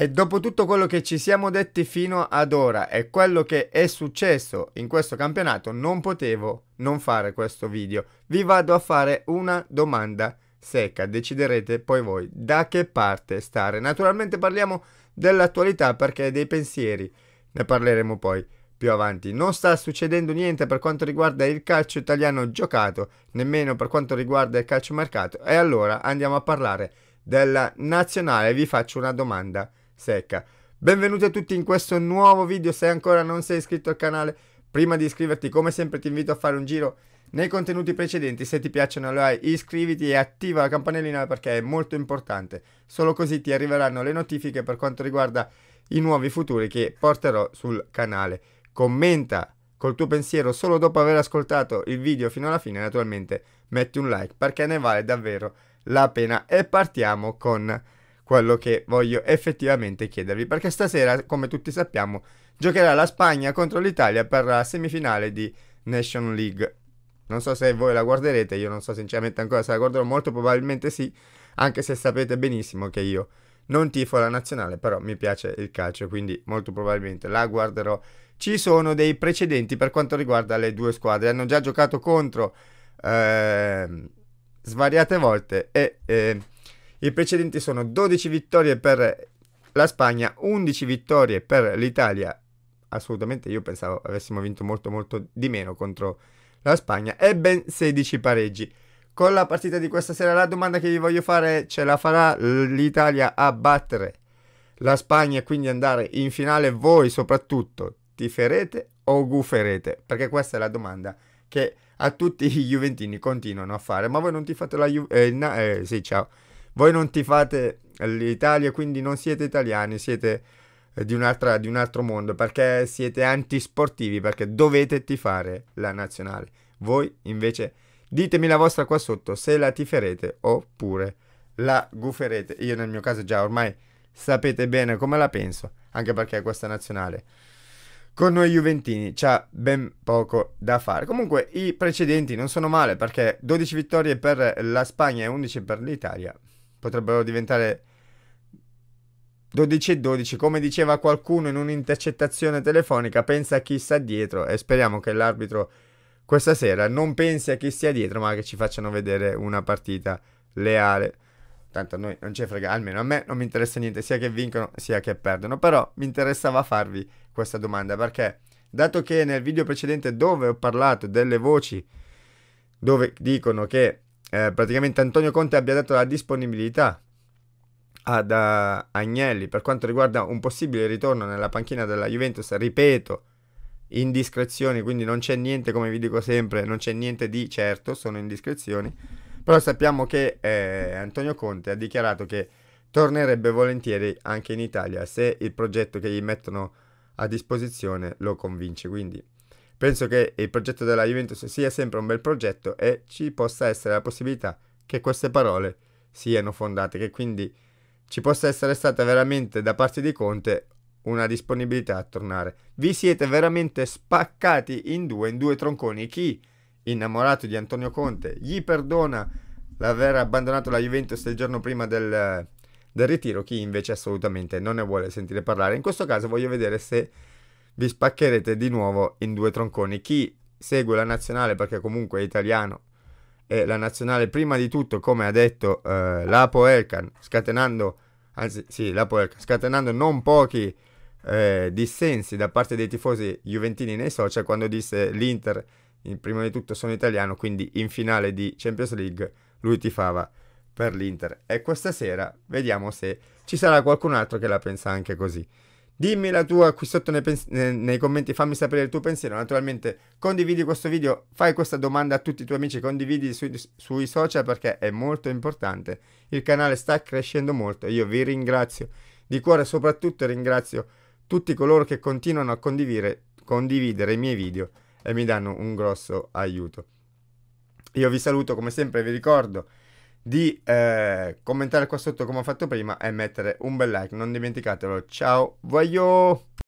E dopo tutto quello che ci siamo detti fino ad ora e quello che è successo in questo campionato, non potevo non fare questo video. Vi vado a fare una domanda secca, deciderete poi voi da che parte stare. Naturalmente parliamo dell'attualità perché dei pensieri ne parleremo poi più avanti. Non sta succedendo niente per quanto riguarda il calcio italiano giocato, nemmeno per quanto riguarda il calcio mercato. E allora andiamo a parlare della nazionale. Vi faccio una domanda secca. Benvenuti a tutti in questo nuovo video, se ancora non sei iscritto al canale, prima di iscriverti come sempre ti invito a fare un giro nei contenuti precedenti, se ti piacciono like, iscriviti e attiva la campanellina perché è molto importante, solo così ti arriveranno le notifiche per quanto riguarda i nuovi futuri che porterò sul canale. Commenta col tuo pensiero solo dopo aver ascoltato il video fino alla fine, naturalmente metti un like perché ne vale davvero la pena e partiamo con quello che voglio effettivamente chiedervi, perché stasera, come tutti sappiamo, giocherà la Spagna contro l'Italia per la semifinale di Nation League. Non so se voi la guarderete, io non so sinceramente ancora se la guarderò, molto probabilmente sì, anche se sapete benissimo che io non tifo la nazionale, però mi piace il calcio, quindi molto probabilmente la guarderò. Ci sono dei precedenti per quanto riguarda le due squadre, hanno già giocato contro eh, svariate volte e eh, i precedenti sono 12 vittorie per la Spagna, 11 vittorie per l'Italia. Assolutamente io pensavo avessimo vinto molto molto di meno contro la Spagna e ben 16 pareggi. Con la partita di questa sera la domanda che vi voglio fare è ce la farà l'Italia a battere la Spagna e quindi andare in finale voi soprattutto tiferete o guferete? Perché questa è la domanda che a tutti i Juventini continuano a fare. Ma voi non ti fate la Juve... Eh, na- eh, sì, ciao voi non ti fate l'Italia, quindi non siete italiani, siete eh, di, di un altro mondo, perché siete antisportivi, perché dovete tifare la nazionale. Voi invece ditemi la vostra qua sotto, se la tiferete oppure la guferete. Io nel mio caso già ormai sapete bene come la penso, anche perché questa nazionale con noi Juventini c'ha ben poco da fare. Comunque i precedenti non sono male perché 12 vittorie per la Spagna e 11 per l'Italia potrebbero diventare 12 e 12, come diceva qualcuno in un'intercettazione telefonica, pensa a chi sta dietro e speriamo che l'arbitro questa sera non pensi a chi stia dietro, ma che ci facciano vedere una partita leale. Tanto a noi non ci frega, almeno a me non mi interessa niente, sia che vincono sia che perdono, però mi interessava farvi questa domanda perché dato che nel video precedente dove ho parlato delle voci dove dicono che eh, praticamente Antonio Conte abbia dato la disponibilità ad eh, Agnelli per quanto riguarda un possibile ritorno nella panchina della Juventus, ripeto, indiscrezioni, quindi non c'è niente, come vi dico sempre, non c'è niente di certo, sono indiscrezioni, però sappiamo che eh, Antonio Conte ha dichiarato che tornerebbe volentieri anche in Italia se il progetto che gli mettono a disposizione lo convince, quindi Penso che il progetto della Juventus sia sempre un bel progetto e ci possa essere la possibilità che queste parole siano fondate, che quindi ci possa essere stata veramente da parte di Conte una disponibilità a tornare. Vi siete veramente spaccati in due, in due tronconi. Chi, innamorato di Antonio Conte, gli perdona l'aver abbandonato la Juventus il giorno prima del, del ritiro, chi invece assolutamente non ne vuole sentire parlare. In questo caso voglio vedere se vi spaccherete di nuovo in due tronconi. Chi segue la nazionale perché comunque è italiano e la nazionale prima di tutto, come ha detto eh, Lapo Elkan, scatenando, anzi sì, Lapo Elkan, scatenando non pochi eh, dissensi da parte dei tifosi juventini nei social quando disse l'Inter prima di tutto sono italiano, quindi in finale di Champions League lui tifava per l'Inter. E questa sera vediamo se ci sarà qualcun altro che la pensa anche così. Dimmi la tua qui sotto nei, pens- nei, commenti, fammi sapere il tuo pensiero. Naturalmente condividi questo video, fai questa domanda a tutti i tuoi amici, condividi su- sui social perché è molto importante. Il canale sta crescendo molto io vi ringrazio di cuore, soprattutto ringrazio tutti coloro che continuano a condividere, condividere i miei video e mi danno un grosso aiuto. Io vi saluto come sempre, vi ricordo di eh, commentare qua sotto come ho fatto prima e mettere un bel like. Non dimenticatelo. Ciao, voglio!